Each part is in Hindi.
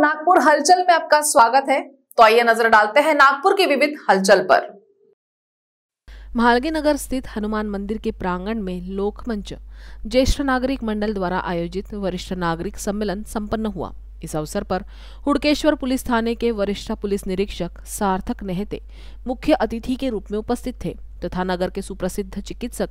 नागपुर हलचल में आपका स्वागत है तो आइए नजर डालते हैं नागपुर की विविध हलचल पर महालगी नगर स्थित हनुमान मंदिर के प्रांगण में लोकमंच ज्येष्ठ नागरिक मंडल द्वारा आयोजित वरिष्ठ नागरिक सम्मेलन संपन्न हुआ इस अवसर पर हुड़केश्वर पुलिस थाने के वरिष्ठ पुलिस निरीक्षक सार्थक नेहते मुख्य अतिथि के रूप में उपस्थित थे तथा नगर के सुप्रसिद्ध चिकित्सक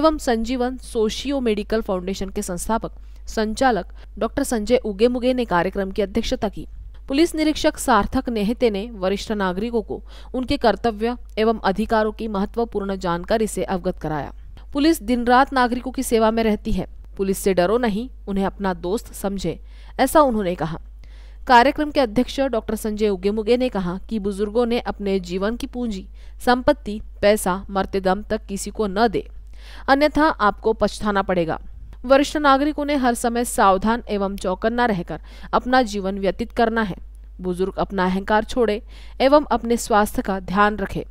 एवं संजीवन सोशियो मेडिकल फाउंडेशन के संस्थापक संचालक डॉक्टर संजय उगे मुगे ने कार्यक्रम की अध्यक्षता की पुलिस निरीक्षक सार्थक नेहते ने वरिष्ठ नागरिकों को उनके कर्तव्य एवं अधिकारों की महत्वपूर्ण जानकारी से अवगत कराया पुलिस दिन रात नागरिकों की सेवा में रहती है पुलिस से डरो नहीं उन्हें अपना दोस्त समझे ऐसा उन्होंने कहा कार्यक्रम के अध्यक्ष डॉक्टर संजय उगेमुगे ने कहा कि बुजुर्गों ने अपने जीवन की पूंजी संपत्ति पैसा मरते दम तक किसी को न दे अन्यथा आपको पछताना पड़ेगा वरिष्ठ नागरिकों ने हर समय सावधान एवं चौकन्ना रहकर अपना जीवन व्यतीत करना है बुजुर्ग अपना अहंकार छोड़े एवं अपने स्वास्थ्य का ध्यान रखे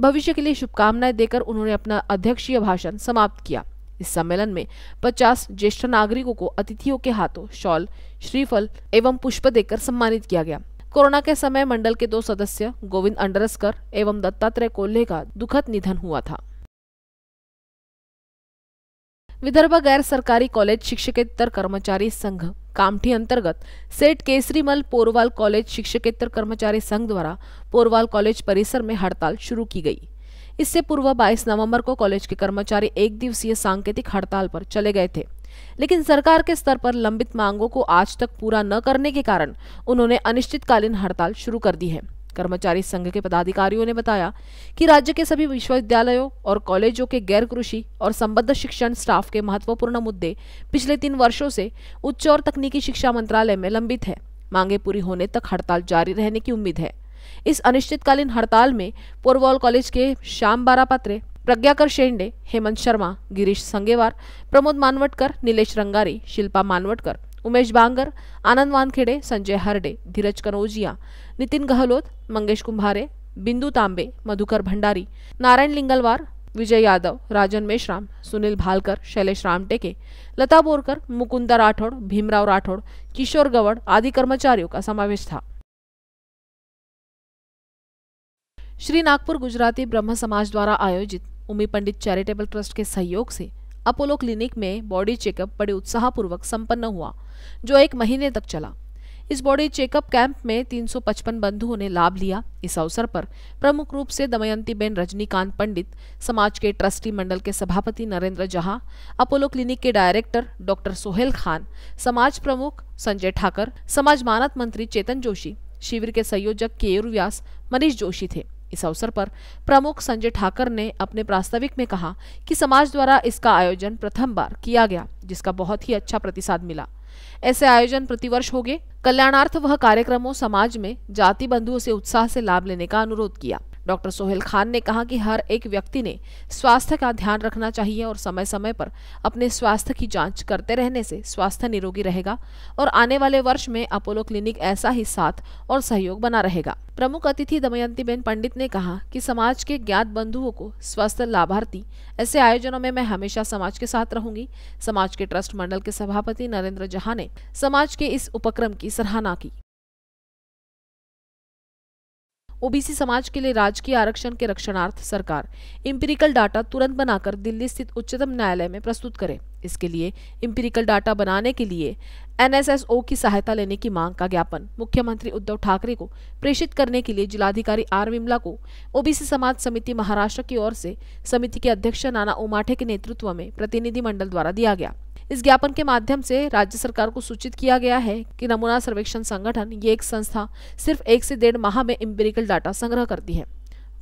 भविष्य के लिए शुभकामनाएं देकर उन्होंने अपना अध्यक्षीय भाषण समाप्त किया इस सम्मेलन में 50 ज्येष्ठ नागरिकों को अतिथियों के हाथों शॉल श्रीफल एवं पुष्प देकर सम्मानित किया गया कोरोना के समय मंडल के दो सदस्य गोविंद अंडरस्कर एवं दत्तात्रेय कोल्हे का दुखद निधन हुआ था विदर्भ गैर सरकारी कॉलेज शिक्षकेतर कर्मचारी संघ कामठी अंतर्गत सेठ केसरीमल पोरवाल कॉलेज शिक्षकेतर कर्मचारी संघ द्वारा पोरवाल कॉलेज परिसर में हड़ताल शुरू की गई इससे पूर्व 22 नवंबर को कॉलेज के कर्मचारी एक दिवसीय सांकेतिक हड़ताल पर चले गए थे लेकिन सरकार के स्तर पर लंबित मांगों को आज तक पूरा न करने के कारण उन्होंने अनिश्चितकालीन हड़ताल शुरू कर दी है कर्मचारी संघ के पदाधिकारियों ने बताया कि राज्य के सभी विश्वविद्यालयों और कॉलेजों के गैर कृषि और संबद्ध शिक्षण स्टाफ के महत्वपूर्ण मुद्दे पिछले तीन वर्षों से उच्च और तकनीकी शिक्षा मंत्रालय में लंबित है मांगे पूरी होने तक हड़ताल जारी रहने की उम्मीद है इस अनिश्चितकालीन हड़ताल में पोरवॉल कॉलेज के श्याम बारापात्रे प्रज्ञाकर शेंडे हेमंत शर्मा गिरीश संगेवार प्रमोद मानवटकर नीलेश रंगारी शिल्पा मानवटकर उमेश बांगर आनंद वानखेडे संजय हरडे धीरज कनौजिया नितिन गहलोत मंगेश कुंभारे बिंदु तांबे मधुकर भंडारी नारायण लिंगलवार विजय यादव राजन मेश्राम सुनील भालकर शैलेश रामटेके लता बोरकर मुकुंदा राठौड़ भीमराव राठौड़ किशोर गवड़ आदि कर्मचारियों का समावेश था श्री नागपुर गुजराती ब्रह्म समाज द्वारा आयोजित उमी पंडित चैरिटेबल ट्रस्ट के सहयोग से अपोलो क्लिनिक में बॉडी चेकअप बड़े उत्साहपूर्वक संपन्न हुआ जो एक महीने तक चला इस बॉडी चेकअप कैंप में 355 बंधुओं ने लाभ लिया इस अवसर पर प्रमुख रूप से दमयंती बेन रजनीकांत पंडित समाज के ट्रस्टी मंडल के सभापति नरेंद्र जहां अपोलो क्लिनिक के डायरेक्टर डॉक्टर सोहेल खान समाज प्रमुख संजय ठाकर समाज मानत मंत्री चेतन जोशी शिविर के संयोजक केयूर व्यास मनीष जोशी थे इस अवसर पर प्रमुख संजय ठाकर ने अपने प्रास्ताविक में कहा कि समाज द्वारा इसका आयोजन प्रथम बार किया गया जिसका बहुत ही अच्छा प्रतिसाद मिला ऐसे आयोजन प्रतिवर्ष हो गए कल्याणार्थ वह कार्यक्रमों समाज में जाति बंधुओं से उत्साह से लाभ लेने का अनुरोध किया डॉक्टर सोहेल खान ने कहा कि हर एक व्यक्ति ने स्वास्थ्य का ध्यान रखना चाहिए और समय समय पर अपने स्वास्थ्य की जांच करते रहने से स्वास्थ्य निरोगी रहेगा और आने वाले वर्ष में अपोलो क्लिनिक ऐसा ही साथ और सहयोग बना रहेगा प्रमुख अतिथि दमयंती बेन पंडित ने कहा कि समाज के ज्ञात बंधुओं को स्वस्थ लाभार्थी ऐसे आयोजनों में मैं हमेशा समाज के साथ रहूंगी समाज के ट्रस्ट मंडल के सभापति नरेंद्र जहा ने समाज के इस उपक्रम की सराहना की ओबीसी समाज के लिए राजकीय आरक्षण के रक्षणार्थ सरकार इम्पेरिकल डाटा तुरंत बनाकर दिल्ली स्थित उच्चतम न्यायालय में प्रस्तुत करे इसके लिए इम्पिरिकल डाटा बनाने के लिए एनएसएसओ की सहायता लेने की मांग का ज्ञापन मुख्यमंत्री उद्धव ठाकरे को प्रेषित करने के लिए जिलाधिकारी आर विमला को ओबीसी समाज समिति महाराष्ट्र की ओर से समिति के अध्यक्ष नाना उमाठे के नेतृत्व में प्रतिनिधिमंडल द्वारा दिया गया इस ज्ञापन के माध्यम से राज्य सरकार को सूचित किया गया है कि नमूना सर्वेक्षण संगठन ये एक संस्था सिर्फ एक से डेढ़ माह में इम्पेरिकल डाटा संग्रह करती है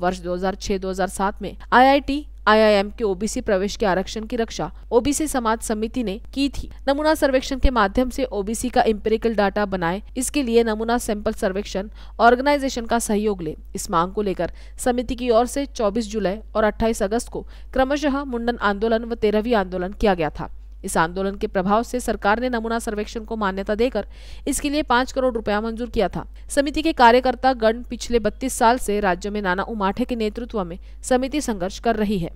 वर्ष 2006-2007 में आईआईटी आईआईएम के ओबीसी प्रवेश के आरक्षण की रक्षा ओबीसी समाज समिति ने की थी नमूना सर्वेक्षण के माध्यम से ओबीसी का इम्पेरिकल डाटा बनाए इसके लिए नमूना सैंपल सर्वेक्षण ऑर्गेनाइजेशन का सहयोग ले इस मांग को लेकर समिति की ओर से 24 जुलाई और 28 अगस्त को क्रमशः मुंडन आंदोलन व तेरहवीं आंदोलन किया गया था इस आंदोलन के प्रभाव से सरकार ने नमूना सर्वेक्षण को मान्यता देकर इसके लिए पांच करोड़ रुपया मंजूर किया था समिति के कार्यकर्ता गण पिछले बत्तीस साल से राज्य में नाना उमाठे के नेतृत्व में समिति संघर्ष कर रही है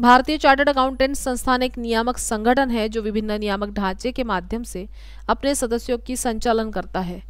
भारतीय चार्टर्ड अकाउंटेंट संस्थान एक नियामक संगठन है जो विभिन्न नियामक ढांचे के माध्यम से अपने सदस्यों की संचालन करता है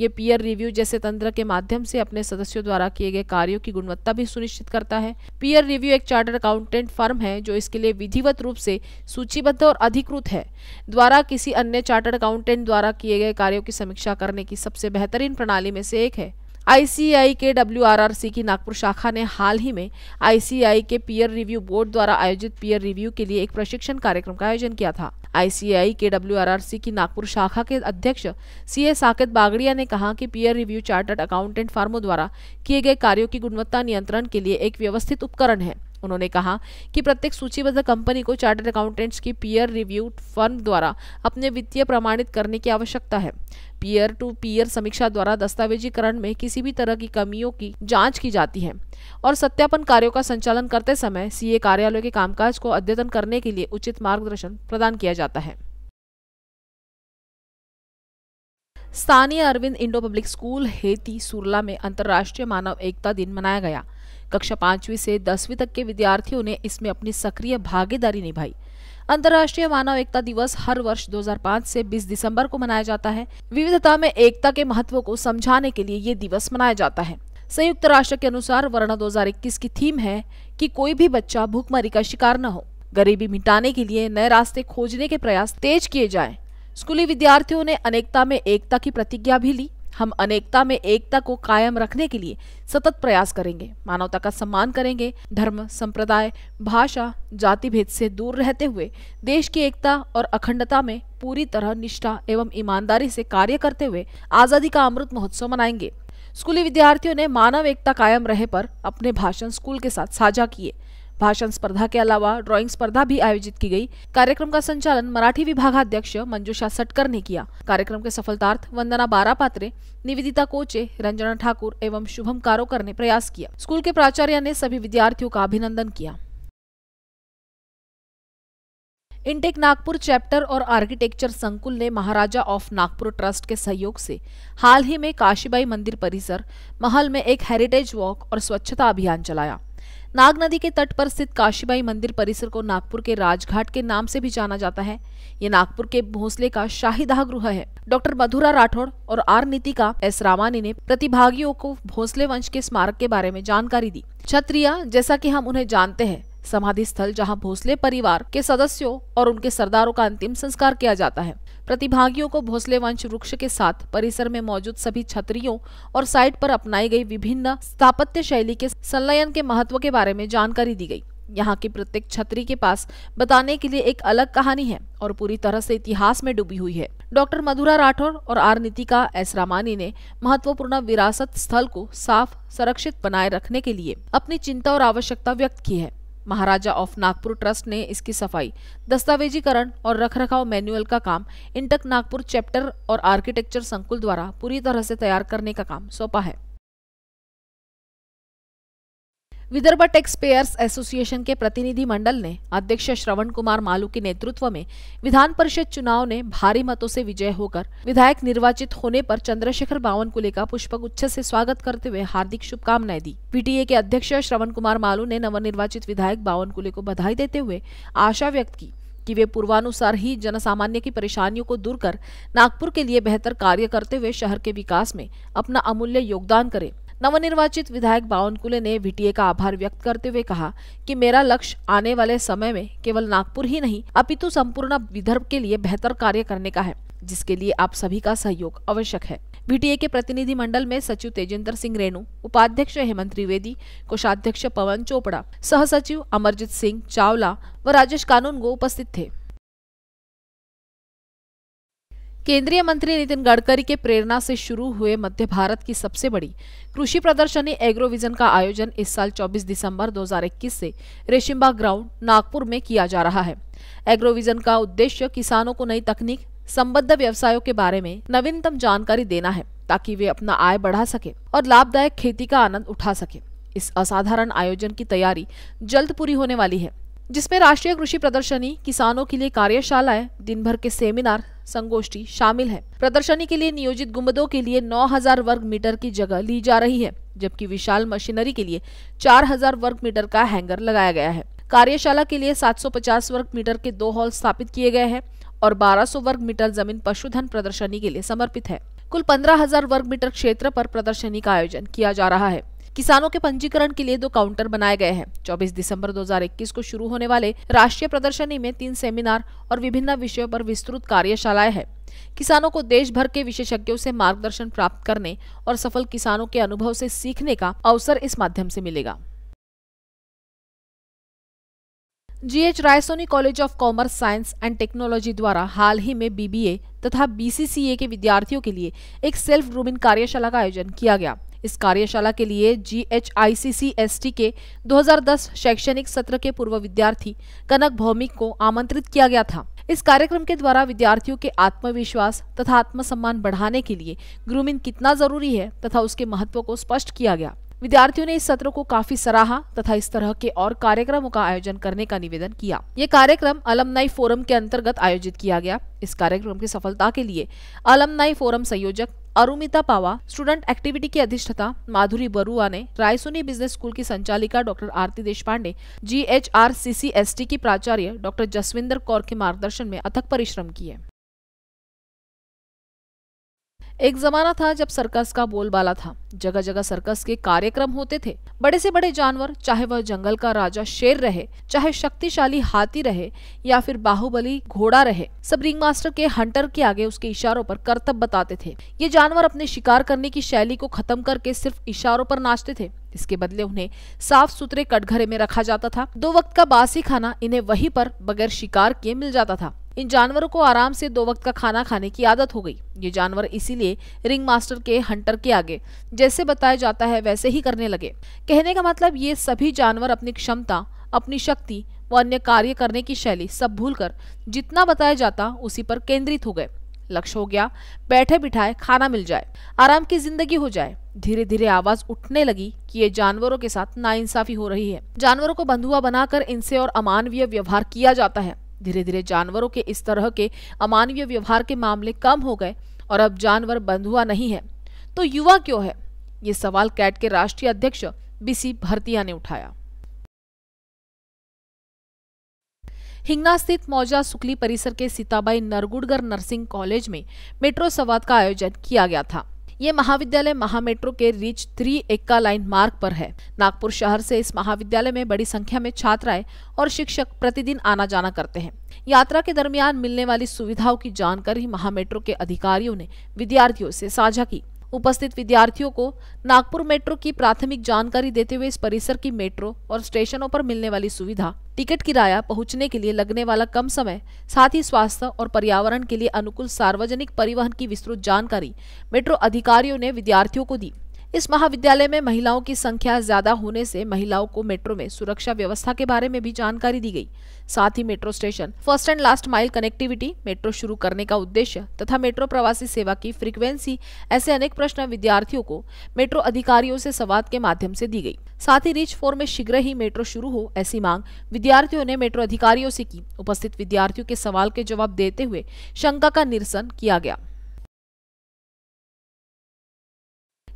ये पीयर रिव्यू जैसे तंत्र के माध्यम से अपने सदस्यों द्वारा किए गए कार्यों की गुणवत्ता भी सुनिश्चित करता है पीयर रिव्यू एक चार्टर अकाउंटेंट फर्म है जो इसके लिए विधिवत रूप से सूचीबद्ध और अधिकृत है द्वारा किसी अन्य चार्टर्ड अकाउंटेंट द्वारा किए गए कार्यों की समीक्षा करने की सबसे बेहतरीन प्रणाली में से एक है आईसीआई के डब्ल्यू की नागपुर शाखा ने हाल ही में आईसीआई के पीयर रिव्यू बोर्ड द्वारा आयोजित पीयर रिव्यू के लिए एक प्रशिक्षण कार्यक्रम का आयोजन किया था आईसीआई के डब्ल्यू की नागपुर शाखा के अध्यक्ष सी ए साकेत बागड़िया ने कहा कि पीयर रिव्यू चार्टर्ड अकाउंटेंट फार्मो द्वारा किए गए कार्यों की गुणवत्ता नियंत्रण के लिए एक व्यवस्थित उपकरण है उन्होंने कहा कि प्रत्येक सूचीबद्ध कंपनी को चार्टर्ड अकाउंटेंट्स की पीयर रिव्यू फर्म द्वारा अपने वित्तीय प्रमाणित करने की आवश्यकता है पीयर टू पीयर समीक्षा द्वारा दस्तावेजीकरण में किसी भी तरह की कमियों की जांच की जाती है और सत्यापन कार्यों का संचालन करते समय सीए कार्यालय के कामकाज को अद्यतन करने के लिए उचित मार्गदर्शन प्रदान किया जाता है स्थानीय Arvind Indo public school Heti Surla में अंतर्राष्ट्रीय मानव एकता दिन मनाया गया कक्षा पांचवी से दसवीं तक के विद्यार्थियों ने इसमें अपनी सक्रिय भागीदारी निभाई अंतर्राष्ट्रीय मानव एकता दिवस हर वर्ष 2005 से 20 दिसंबर को मनाया जाता है विविधता में एकता के महत्व को समझाने के लिए ये दिवस मनाया जाता है संयुक्त राष्ट्र के अनुसार वर्ण 2021 की थीम है कि कोई भी बच्चा भूखमरी का शिकार न हो गरीबी मिटाने के लिए नए रास्ते खोजने के प्रयास तेज किए जाए स्कूली विद्यार्थियों ने अनेकता में एकता की प्रतिज्ञा भी ली हम अनेकता में एकता को कायम रखने के लिए सतत प्रयास करेंगे मानवता का सम्मान करेंगे धर्म संप्रदाय भाषा जाति भेद से दूर रहते हुए देश की एकता और अखंडता में पूरी तरह निष्ठा एवं ईमानदारी से कार्य करते हुए आजादी का अमृत महोत्सव मनाएंगे स्कूली विद्यार्थियों ने मानव एकता कायम रहे पर अपने भाषण स्कूल के साथ साझा किए भाषण स्पर्धा के अलावा ड्राइंग स्पर्धा भी आयोजित की गई कार्यक्रम का संचालन मराठी विभागाध्यक्ष मंजूषा सटकर ने किया कार्यक्रम के सफलतार्थ वंदना बारा पात्रे निवेदिता कोचे रंजना ठाकुर एवं शुभम कारोकर ने प्रयास किया स्कूल के प्राचार्य ने सभी विद्यार्थियों का अभिनंदन किया इंटेक नागपुर चैप्टर और आर्किटेक्चर संकुल ने महाराजा ऑफ नागपुर ट्रस्ट के सहयोग से हाल ही में काशीबाई मंदिर परिसर महल में एक हेरिटेज वॉक और स्वच्छता अभियान चलाया नाग नदी के तट पर स्थित काशीबाई मंदिर परिसर को नागपुर के राजघाट के नाम से भी जाना जाता है ये नागपुर के भोसले का शाही गृह है डॉक्टर मधुरा राठौड़ और आर नीतिका एस रामानी ने प्रतिभागियों को भोसले वंश के स्मारक के बारे में जानकारी दी क्षत्रिय जैसा कि हम उन्हें जानते हैं समाधि स्थल जहां भोसले परिवार के सदस्यों और उनके सरदारों का अंतिम संस्कार किया जाता है प्रतिभागियों को भोसले वंश वृक्ष के साथ परिसर में मौजूद सभी छतरियों और साइट पर अपनाई गई विभिन्न स्थापत्य शैली के संलयन के महत्व के बारे में जानकारी दी गई यहाँ की प्रत्येक छतरी के पास बताने के लिए एक अलग कहानी है और पूरी तरह से इतिहास में डूबी हुई है डॉक्टर मधुरा राठौर और आर नीतिका एस रामानी ने महत्वपूर्ण विरासत स्थल को साफ संरक्षित बनाए रखने के लिए अपनी चिंता और आवश्यकता व्यक्त की है महाराजा ऑफ नागपुर ट्रस्ट ने इसकी सफाई दस्तावेजीकरण और रखरखाव मैनुअल का काम इंटक नागपुर चैप्टर और आर्किटेक्चर संकुल द्वारा पूरी तरह से तैयार करने का काम सौंपा है विदर्भ टैक्स पेयर्स एसोसिएशन के प्रतिनिधि मंडल ने अध्यक्ष श्रवण कुमार मालू के नेतृत्व में विधान परिषद चुनाव ने भारी मतों से विजय होकर विधायक निर्वाचित होने पर चंद्रशेखर बावनकुले का पुष्पगुच्छ से स्वागत करते हुए हार्दिक शुभकामनाएं दी पीटीए के अध्यक्ष श्रवण कुमार मालू ने नवनिर्वाचित विधायक बावनकुले को बधाई देते हुए आशा व्यक्त की कि वे पूर्वानुसार ही जनसामान्य की परेशानियों को दूर कर नागपुर के लिए बेहतर कार्य करते हुए शहर के विकास में अपना अमूल्य योगदान करें नवनिर्वाचित विधायक बावन कुले ने वीटीए का आभार व्यक्त करते हुए कहा कि मेरा लक्ष्य आने वाले समय में केवल नागपुर ही नहीं अपितु संपूर्ण विदर्भ के लिए बेहतर कार्य करने का है जिसके लिए आप सभी का सहयोग आवश्यक है वीटीए के प्रतिनिधि मंडल में सचिव तेजेंद्र सिंह रेणु उपाध्यक्ष हेमंत त्रिवेदी कोषाध्यक्ष पवन चोपड़ा सह सचिव अमरजीत सिंह चावला व राजेश कानून गो उपस्थित थे केंद्रीय मंत्री नितिन गडकरी के प्रेरणा से शुरू हुए मध्य भारत की सबसे बड़ी कृषि प्रदर्शनी एग्रोविजन का आयोजन इस साल 24 दिसंबर 2021 से रेशिम्बा ग्राउंड नागपुर में किया जा रहा है एग्रोविजन का उद्देश्य किसानों को नई तकनीक संबद्ध व्यवसायों के बारे में नवीनतम जानकारी देना है ताकि वे अपना आय बढ़ा सके और लाभदायक खेती का आनंद उठा सके इस असाधारण आयोजन की तैयारी जल्द पूरी होने वाली है जिसमें राष्ट्रीय कृषि प्रदर्शनी किसानों के लिए कार्यशालाएं दिन भर के सेमिनार संगोष्ठी शामिल है प्रदर्शनी के लिए नियोजित गुम्बदों के लिए 9000 वर्ग मीटर की जगह ली जा रही है जबकि विशाल मशीनरी के लिए 4000 वर्ग मीटर का हैंगर लगाया गया है कार्यशाला के लिए 750 वर्ग मीटर के दो हॉल स्थापित किए गए हैं और 1200 वर्ग मीटर जमीन पशुधन प्रदर्शनी के लिए समर्पित है कुल 15000 वर्ग मीटर क्षेत्र पर प्रदर्शनी का आयोजन किया जा रहा है किसानों के पंजीकरण के लिए दो काउंटर बनाए गए हैं 24 दिसंबर 2021 को शुरू होने वाले राष्ट्रीय प्रदर्शनी में तीन सेमिनार और विभिन्न विषयों पर विस्तृत कार्यशालाएं हैं किसानों को देश भर के विशेषज्ञों से मार्गदर्शन प्राप्त करने और सफल किसानों के अनुभव से सीखने का अवसर इस माध्यम से मिलेगा G H Raisoni college of commerce science and technology द्वारा हाल ही में बीबीए तथा बीसीसीए के विद्यार्थियों के लिए एक सेल्फ ग्रूमिंग कार्यशाला का आयोजन किया गया इस कार्यशाला के लिए G H I C C S T के 2010 शैक्षणिक सत्र के पूर्व विद्यार्थी कनक भौमिक को आमंत्रित किया गया था इस कार्यक्रम के द्वारा विद्यार्थियों के आत्मविश्वास तथा आत्मसम्मान बढ़ाने के लिए ग्रूमिंग कितना जरूरी है तथा उसके महत्व को स्पष्ट किया गया विद्यार्थियों ने इस सत्र को काफी सराहा तथा इस तरह के और कार्यक्रमों का आयोजन करने का निवेदन किया ये कार्यक्रम अलमनाई फोरम के अंतर्गत आयोजित किया गया इस कार्यक्रम की सफलता के लिए अलमनाई फोरम संयोजक अरुमिता पावा स्टूडेंट एक्टिविटी की अधिष्ठता माधुरी बरुआ ने रायसोनी बिजनेस स्कूल की संचालिका doctor Aarti Deshpande G H R C C S T की प्राचार्य डॉक्टर जसविंदर कौर के मार्गदर्शन में अथक परिश्रम किए एक जमाना था जब सर्कस का बोलबाला था जगह जगह सर्कस के कार्यक्रम होते थे बड़े से बड़े जानवर चाहे वह जंगल का राजा शेर रहे चाहे शक्तिशाली हाथी रहे या फिर बाहुबली घोड़ा रहे सब रिंग मास्टर के हंटर के आगे उसके इशारों पर कर्तव्य बताते थे ये जानवर अपने शिकार करने की शैली को खत्म करके सिर्फ इशारों पर नाचते थे इसके बदले उन्हें साफ सुथरे कटघरे में रखा जाता था दो वक्त का बासी खाना इन्हें वही पर बगैर शिकार किए मिल जाता था इन जानवरों को आराम से दो वक्त का खाना खाने की आदत हो गई ये जानवर इसीलिए रिंग मास्टर के हंटर के आगे जैसे बताया जाता है वैसे ही करने लगे कहने का मतलब ये सभी जानवर अपनी क्षमता अपनी शक्ति व अन्य कार्य करने की शैली सब भूलकर जितना बताया जाता उसी पर केंद्रित हो गए लक्ष्य हो गया बैठे बिठाए खाना मिल जाए आराम की जिंदगी हो जाए धीरे धीरे आवाज उठने लगी कि ये जानवरों के साथ नाइंसाफी हो रही है जानवरों को बंधुआ बनाकर इनसे और अमानवीय व्यवहार किया जाता है धीरे धीरे जानवरों के इस तरह के अमानवीय व्यवहार के मामले कम हो गए और अब जानवर बंधुआ नहीं है तो युवा क्यों है ये सवाल कैट के राष्ट्रीय अध्यक्ष बीसी भरतिया ने उठाया हिंगना स्थित मौजा सुकली परिसर के सीताबाई नरगुडगर नर्सिंग कॉलेज में मेट्रो संवाद का आयोजन किया गया था ये महाविद्यालय महामेट्रो के रीच थ्री एक्का लाइन मार्ग पर है नागपुर शहर से इस महाविद्यालय में बड़ी संख्या में छात्राएं और शिक्षक प्रतिदिन आना जाना करते हैं यात्रा के दरमियान मिलने वाली सुविधाओं की जानकारी महामेट्रो के अधिकारियों ने विद्यार्थियों से साझा की उपस्थित विद्यार्थियों को नागपुर मेट्रो की प्राथमिक जानकारी देते हुए इस परिसर की मेट्रो और स्टेशनों पर मिलने वाली सुविधा टिकट किराया पहुंचने के लिए लगने वाला कम समय साथ ही स्वास्थ्य और पर्यावरण के लिए अनुकूल सार्वजनिक परिवहन की विस्तृत जानकारी मेट्रो अधिकारियों ने विद्यार्थियों को दी इस महाविद्यालय में महिलाओं की संख्या ज्यादा होने से महिलाओं को मेट्रो में सुरक्षा व्यवस्था के बारे में भी जानकारी दी गई साथ ही metro station first and last mile connectivity metro शुरू करने का उद्देश्य तथा मेट्रो प्रवासी सेवा की फ्रीक्वेंसी ऐसे अनेक प्रश्न विद्यार्थियों को मेट्रो अधिकारियों से संवाद के माध्यम से दी गई साथ ही रिच फोर में शीघ्र ही मेट्रो शुरू हो ऐसी मांग विद्यार्थियों ने मेट्रो अधिकारियों से की उपस्थित विद्यार्थियों के सवाल के जवाब देते हुए शंका का निरसन किया गया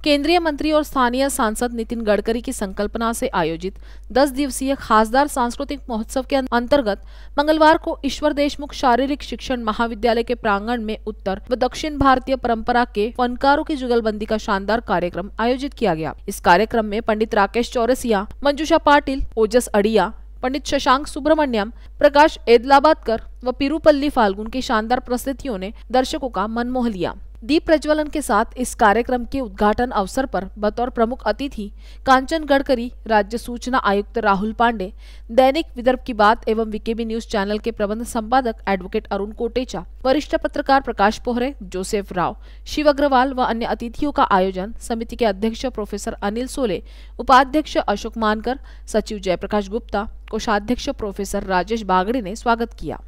केंद्रीय मंत्री और स्थानीय सांसद नितिन गडकरी की संकल्पना से आयोजित 10 दिवसीय खासदार सांस्कृतिक महोत्सव के अंतर्गत मंगलवार को ईश्वर देशमुख शारीरिक शिक्षण महाविद्यालय के प्रांगण में उत्तर व दक्षिण भारतीय परंपरा के फनकारों की जुगलबंदी का शानदार कार्यक्रम आयोजित किया गया इस कार्यक्रम में पंडित राकेश चौरसिया मंजूषा पाटिल ओजस अड़िया पंडित शशांक सुब्रमण्यम प्रकाश एदलाबादकर व पिरुपल्ली फाल्गुन की शानदार प्रस्तुतियों ने दर्शकों का मन मोह लिया दीप प्रज्वलन के साथ इस कार्यक्रम के उद्घाटन अवसर पर बतौर प्रमुख अतिथि कांचन गडकरी राज्य सूचना आयुक्त राहुल पांडे दैनिक विदर्भ की बात एवं वीकेबी न्यूज चैनल के प्रबंध संपादक एडवोकेट अरुण कोटेचा वरिष्ठ पत्रकार प्रकाश पोहरे जोसेफ राव शिव अग्रवाल व अन्य अतिथियों का आयोजन समिति के अध्यक्ष प्रोफेसर अनिल सोले उपाध्यक्ष अशोक मानकर सचिव जयप्रकाश गुप्ता कोषाध्यक्ष प्रोफेसर राजेश बागड़े ने स्वागत किया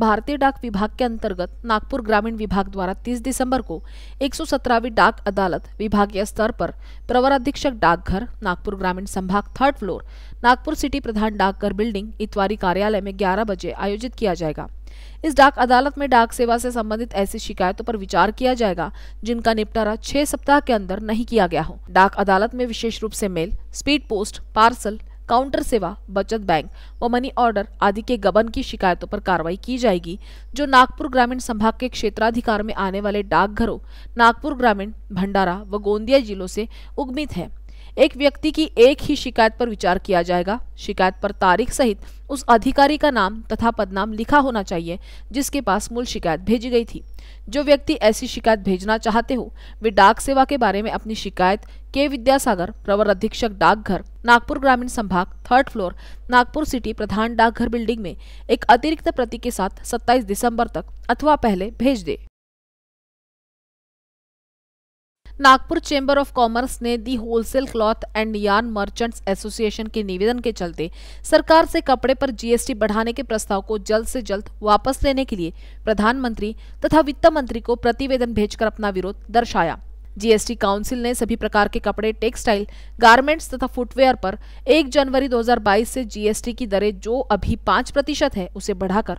भारतीय डाक विभाग के अंतर्गत नागपुर ग्रामीण विभाग द्वारा 30 दिसंबर को एक डाक अदालत विभागीय स्तर पर प्रवर अधीक्षक डाकघर नागपुर ग्रामीण संभाग थर्ड फ्लोर नागपुर सिटी प्रधान डाकघर बिल्डिंग इतवारी कार्यालय में ग्यारह बजे आयोजित किया जाएगा इस डाक अदालत में डाक सेवा से संबंधित ऐसी शिकायतों पर विचार किया जाएगा जिनका निपटारा छह सप्ताह के अंदर नहीं किया गया हो डाक अदालत में विशेष रूप से mail speed post parcel counter सेवा बचत बैंक व मनी ऑर्डर आदि के गबन की शिकायतों पर कार्रवाई की जाएगी जो नागपुर ग्रामीण संभाग के क्षेत्राधिकार में आने वाले डाकघरों नागपुर ग्रामीण भंडारा व गोंदिया जिलों से उगमित है एक व्यक्ति की एक ही शिकायत पर विचार किया जाएगा शिकायत पर तारीख सहित उस अधिकारी का नाम तथा पदनाम लिखा होना चाहिए जिसके पास मूल शिकायत भेजी गई थी जो व्यक्ति ऐसी शिकायत भेजना चाहते हो वे डाक सेवा के बारे में अपनी शिकायत के विद्यासागर प्रवर अधीक्षक डाकघर नागपुर ग्रामीण संभाग थर्ड फ्लोर नागपुर सिटी प्रधान डाकघर बिल्डिंग में एक अतिरिक्त प्रति के साथ सत्ताईस दिसंबर तक अथवा पहले भेज दे नागपुर चेंबर ऑफ कॉमर्स ने the wholesale cloth and yarn merchants association के निवेदन के चलते सरकार से कपड़े पर जीएसटी बढ़ाने के प्रस्ताव को जल्द से जल्द वापस लेने के लिए प्रधानमंत्री तथा वित्त मंत्री को प्रतिवेदन भेजकर अपना विरोध दर्शाया जीएसटी काउंसिल ने सभी प्रकार के कपड़े टेक्सटाइल गारमेंट्स तथा फुटवेयर पर 1 जनवरी 2022 से जीएसटी की दरें जो अभी 5 प्रतिशत है उसे बढ़ाकर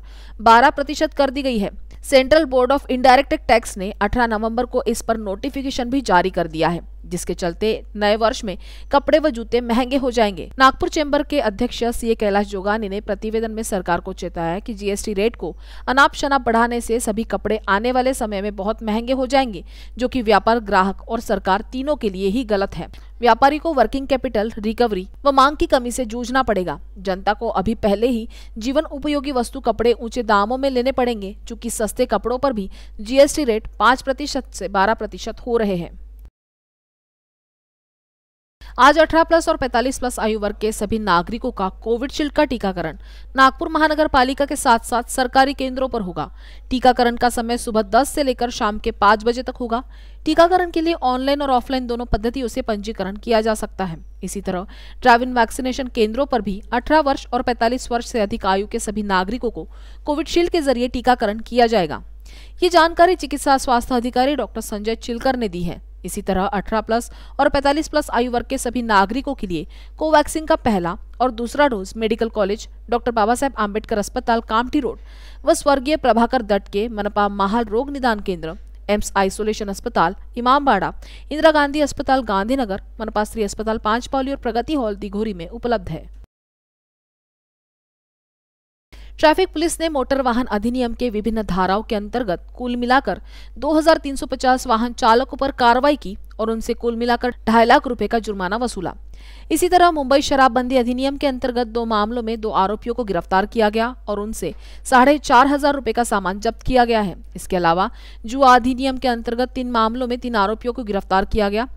12 प्रतिशत कर दी गई है central board of indirect tax ने 18 नवंबर को इस पर नोटिफिकेशन भी जारी कर दिया है जिसके चलते नए वर्ष में कपड़े व जूते महंगे हो जाएंगे नागपुर चेंबर के अध्यक्ष सीए कैलाश जोगानी ने प्रतिवेदन में सरकार को चेताया कि जीएसटी रेट को अनाप शनाप बढ़ाने से सभी कपड़े आने वाले समय में बहुत महंगे हो जाएंगे जो कि व्यापार ग्राहक और सरकार तीनों के लिए ही गलत है व्यापारी को वर्किंग कैपिटल रिकवरी व मांग की कमी से जूझना पड़ेगा जनता को अभी पहले ही जीवन उपयोगी वस्तु कपड़े ऊंचे दामों में लेने पड़ेंगे चूँकि सस्ते कपड़ों पर भी जीएसटी रेट पाँच प्रतिशत से बारह प्रतिशत हो रहे हैं आज 18 प्लस और 45 प्लस आयु वर्ग के सभी नागरिकों का कोविडशील्ड का टीकाकरण नागपुर महानगर पालिका के साथ साथ सरकारी केंद्रों पर होगा टीकाकरण का समय सुबह 10 से लेकर शाम के 5 बजे तक होगा टीकाकरण के लिए ऑनलाइन और ऑफलाइन दोनों पद्धतियों से पंजीकरण किया जा सकता है इसी तरह इन वैक्सीनेशन केंद्रों पर भी 18 वर्ष और 45 वर्ष से अधिक आयु के सभी नागरिकों को कोविडशील्ड के जरिए टीकाकरण किया जाएगा ये जानकारी चिकित्सा स्वास्थ्य अधिकारी डॉक्टर संजय चिलकर ने दी है इसी तरह 18 प्लस और 45 प्लस आयु वर्ग के सभी नागरिकों के लिए कोवैक्सीन का पहला और दूसरा dose medical college doctor Baba Saheb Ambedkar अस्पताल कामटी रोड व स्वर्गीय प्रभाकर दट के मनपा महाल रोग निदान केंद्र एम्स आइसोलेशन अस्पताल इमामबाड़ा इंदिरा गांधी अस्पताल गांधीनगर मनपा स्त्री अस्पताल पांच पाली और प्रगति हॉल दिघोरी में उपलब्ध है ट्रैफिक पुलिस ने मोटर वाहन अधिनियम के विभिन्न धाराओं के अंतर्गत कुल मिलाकर 2350 वाहन चालकों पर कार्रवाई की और उनसे कुल मिलाकर ढाई लाख रुपए का जुर्माना वसूला इसी तरह मुंबई शराबबंदी अधिनियम के अंतर्गत दो मामलों में दो आरोपियों को गिरफ्तार किया गया और उनसे साढ़े चार हजार रुपए का सामान जब्त किया गया है इसके अलावा जुआ अधिनियम के अंतर्गत तीन मामलों में तीन आरोपियों को गिरफ्तार किया गया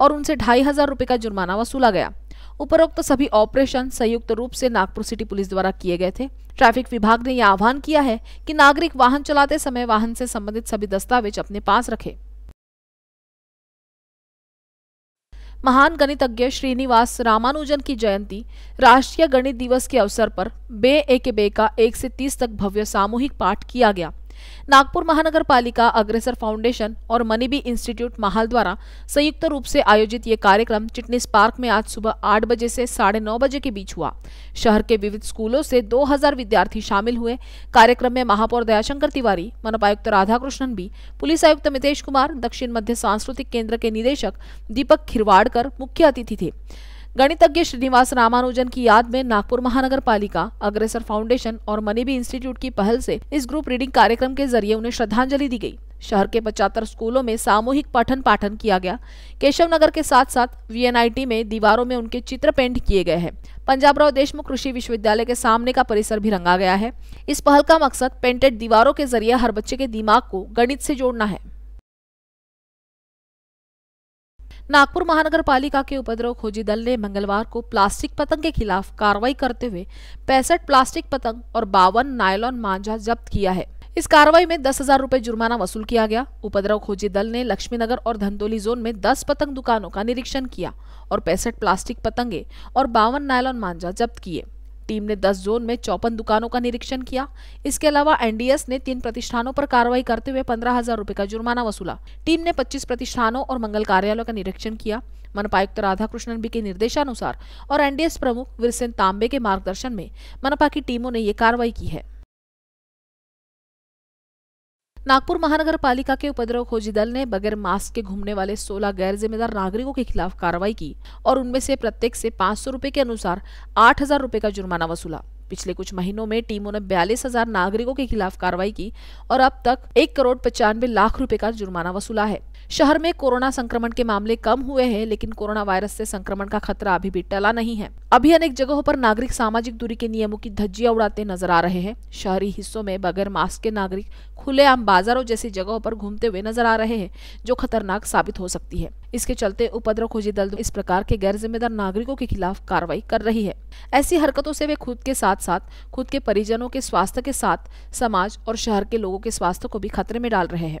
और उनसे ढाई हजार रुपए का जुर्माना वसूला गया उपरोक्त सभी ऑपरेशन संयुक्त रूप से नागपुर सिटी पुलिस द्वारा किए गए थे ट्रैफिक विभाग ने यह आह्वान किया है कि नागरिक वाहन चलाते समय वाहन से संबंधित सभी दस्तावेज अपने पास रखे महान गणितज्ञ श्रीनिवास रामानुजन की जयंती राष्ट्रीय गणित दिवस के अवसर पर बे ए के बे का एक से तीस तक भव्य सामूहिक पाठ किया गया नागपुर महानगर पालिका अग्रसर फाउंडेशन और मनीबी इंस्टीट्यूट माहल द्वारा संयुक्त रूप से आयोजित ये कार्यक्रम चिटनीस पार्क में आज सुबह आठ बजे से साढ़े नौ बजे के बीच हुआ शहर के विविध स्कूलों से 2000 विद्यार्थी शामिल हुए कार्यक्रम में महापौर दयाशंकर तिवारी मनपायुक्त राधाकृष्णन भी पुलिस आयुक्त मितेश कुमार दक्षिण मध्य सांस्कृतिक केंद्र के निदेशक दीपक खिरवाड़कर मुख्य अतिथि थे गणितज्ञ श्रीनिवास रामानुजन की याद में नागपुर महानगर पालिका अग्रेसर फाउंडेशन और मनीबी इंस्टीट्यूट की पहल से इस ग्रुप रीडिंग कार्यक्रम के जरिए उन्हें श्रद्धांजलि दी गई शहर के पचहत्तर स्कूलों में सामूहिक पठन पाठन किया गया केशव नगर के साथ साथ वीएनआईटी में दीवारों में उनके चित्र पेंट किए गए हैं राव देशमुख कृषि विश्वविद्यालय के सामने का परिसर भी रंगा गया है इस पहल का मकसद पेंटेड दीवारों के जरिए हर बच्चे के दिमाग को गणित से जोड़ना है नागपुर महानगर पालिका के उपद्रव खोजी दल ने मंगलवार को प्लास्टिक पतंग के खिलाफ कार्रवाई करते हुए पैंसठ प्लास्टिक पतंग और बावन नायलॉन मांझा जब्त किया है इस कार्रवाई में दस हजार रूपए जुर्माना वसूल किया गया उपद्रव खोजी दल ने लक्ष्मीनगर और धंतोली जोन में दस पतंग दुकानों का निरीक्षण किया और पैंसठ प्लास्टिक पतंगे और बावन नायलॉन मांझा जब्त किए टीम ने 10 जोन में चौपन दुकानों का निरीक्षण किया इसके अलावा एनडीएस ने तीन प्रतिष्ठानों पर कार्रवाई करते हुए पंद्रह हजार रूपए का जुर्माना वसूला टीम ने 25 प्रतिष्ठानों और मंगल कार्यालयों का निरीक्षण किया मनपा आयुक्त राधाकृष्णन बी के निर्देशानुसार और एनडीएस प्रमुख वीरसेन तांबे के मार्गदर्शन में मनपा की टीमों ने ये कार्रवाई की है नागपुर महानगर पालिका के उपद्रव खोजी दल ने बगैर मास्क के घूमने वाले 16 गैर जिम्मेदार नागरिकों के खिलाफ कार्रवाई की और उनमें से प्रत्येक से पांच सौ के अनुसार आठ हजार का जुर्माना वसूला पिछले कुछ महीनों में टीमों ने बयालीस हजार नागरिकों के खिलाफ कार्रवाई की और अब तक एक करोड़ पचानवे लाख रूपए का जुर्माना वसूला है शहर में कोरोना संक्रमण के मामले कम हुए हैं लेकिन कोरोना वायरस से संक्रमण का खतरा अभी भी टला नहीं है अभी अनेक जगहों पर नागरिक सामाजिक दूरी के नियमों की धज्जियां उड़ाते नजर आ रहे हैं शहरी हिस्सों में बगैर मास्क के नागरिक खुलेआम बाजारों जैसी जगहों पर घूमते हुए नजर आ रहे हैं जो खतरनाक साबित हो सकती है इसके चलते उपद्रव खोजी दल इस प्रकार के गैर जिम्मेदार नागरिकों के खिलाफ कार्रवाई कर रही है ऐसी हरकतों से वे खुद के साथ साथ खुद के परिजनों के स्वास्थ्य के साथ समाज और शहर के लोगों के स्वास्थ्य को भी खतरे में डाल रहे हैं